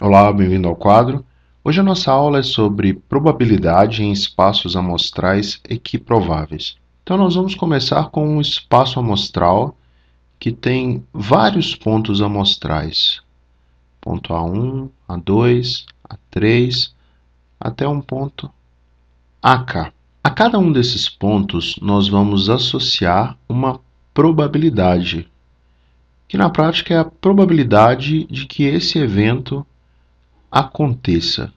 Olá, bem-vindo ao quadro. Hoje a nossa aula é sobre probabilidade em espaços amostrais equiprováveis. Então nós vamos começar com um espaço amostral que tem vários pontos amostrais. Ponto A1, A2, A3, até um ponto AK. A cada um desses pontos nós vamos associar uma probabilidade, que na prática é a probabilidade de que esse evento aconteça.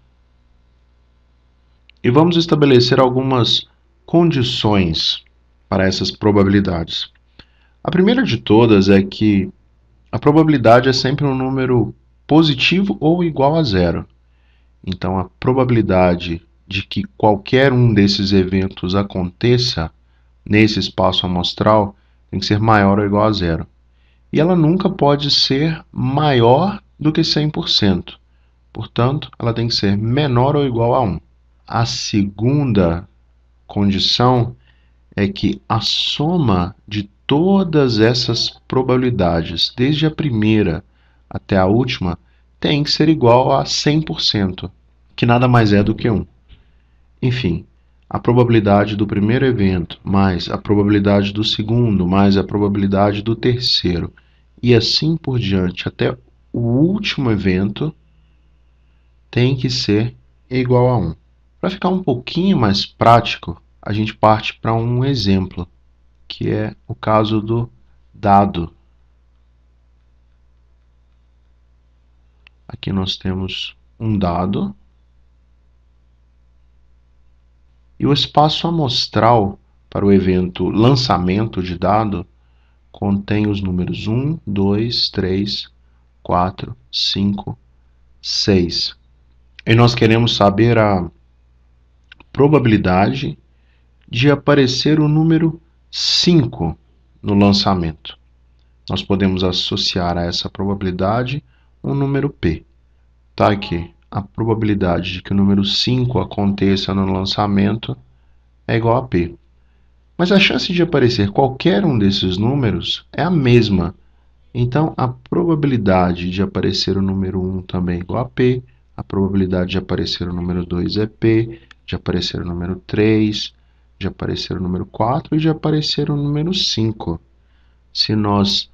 E vamos estabelecer algumas condições para essas probabilidades. A primeira de todas é que a probabilidade é sempre um número positivo ou igual a zero. Então, a probabilidade de que qualquer um desses eventos aconteça nesse espaço amostral tem que ser maior ou igual a zero. E ela nunca pode ser maior do que 100%. Portanto, ela tem que ser menor ou igual a 1. A segunda condição é que a soma de todas essas probabilidades, desde a primeira até a última, tem que ser igual a 100%, que nada mais é do que 1. Enfim, a probabilidade do primeiro evento, mais a probabilidade do segundo, mais a probabilidade do terceiro, e assim por diante até o último evento, tem que ser igual a 1. Para ficar um pouquinho mais prático, a gente parte para um exemplo, que é o caso do dado. Aqui nós temos um dado. E o espaço amostral para o evento lançamento de dado contém os números 1, 2, 3, 4, 5, 6 e nós queremos saber a probabilidade de aparecer o número 5 no lançamento. Nós podemos associar a essa probabilidade um número P. Tá aqui, a probabilidade de que o número 5 aconteça no lançamento é igual a P. Mas a chance de aparecer qualquer um desses números é a mesma. Então, a probabilidade de aparecer o número 1 também é igual a P, a probabilidade de aparecer o número 2 é P, de aparecer o número 3, de aparecer o número 4 e de aparecer o número 5. Se nós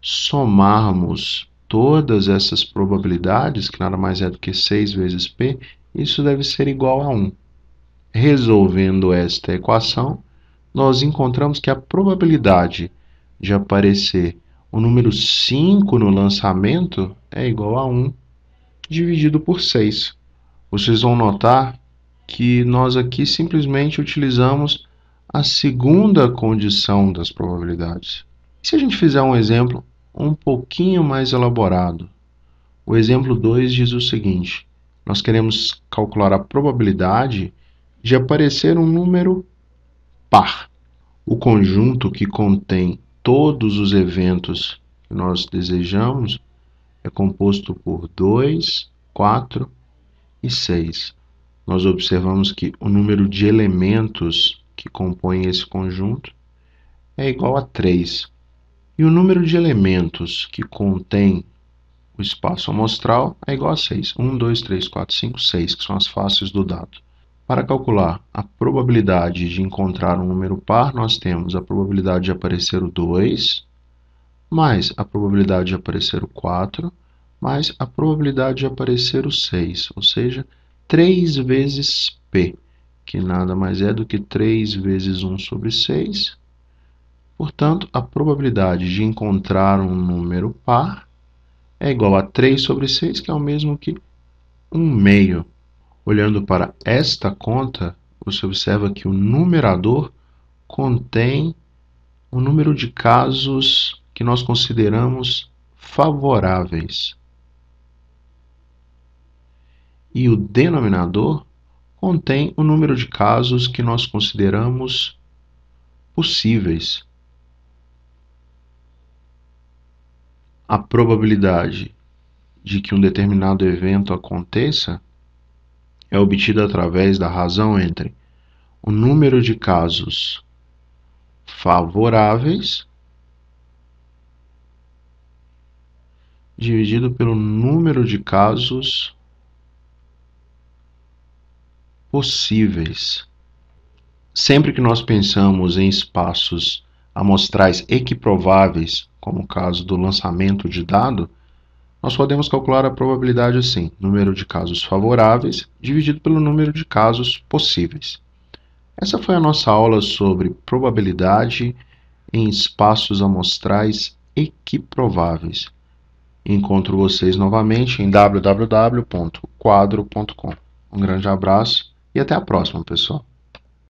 somarmos todas essas probabilidades, que nada mais é do que 6 vezes P, isso deve ser igual a 1. Resolvendo esta equação, nós encontramos que a probabilidade de aparecer o número 5 no lançamento é igual a 1 dividido por 6. Vocês vão notar que nós aqui simplesmente utilizamos a segunda condição das probabilidades. E se a gente fizer um exemplo um pouquinho mais elaborado, o exemplo 2 diz o seguinte: nós queremos calcular a probabilidade de aparecer um número par. O conjunto que contém todos os eventos que nós desejamos é composto por 2, 4 e 6. Nós observamos que o número de elementos que compõem esse conjunto é igual a 3. E o número de elementos que contém o espaço amostral é igual a 6. 1, 2, 3, 4, 5, 6, que são as faces do dado. Para calcular a probabilidade de encontrar um número par, nós temos a probabilidade de aparecer o 2, mais a probabilidade de aparecer o 4, mais a probabilidade de aparecer o 6, ou seja, 3 vezes P, que nada mais é do que 3 vezes 1 sobre 6. Portanto, a probabilidade de encontrar um número par é igual a 3 sobre 6, que é o mesmo que 1 meio. Olhando para esta conta, você observa que o numerador contém o número de casos que nós consideramos favoráveis. E o denominador contém o número de casos que nós consideramos possíveis. A probabilidade de que um determinado evento aconteça é obtida através da razão entre o número de casos favoráveis dividido pelo número de casos possíveis. Sempre que nós pensamos em espaços amostrais equiprováveis, como o caso do lançamento de dado, nós podemos calcular a probabilidade assim: número de casos favoráveis dividido pelo número de casos possíveis. Essa foi a nossa aula sobre probabilidade em espaços amostrais equiprováveis. Encontro vocês novamente em www.quadro.com. Um grande abraço e até a próxima, pessoal.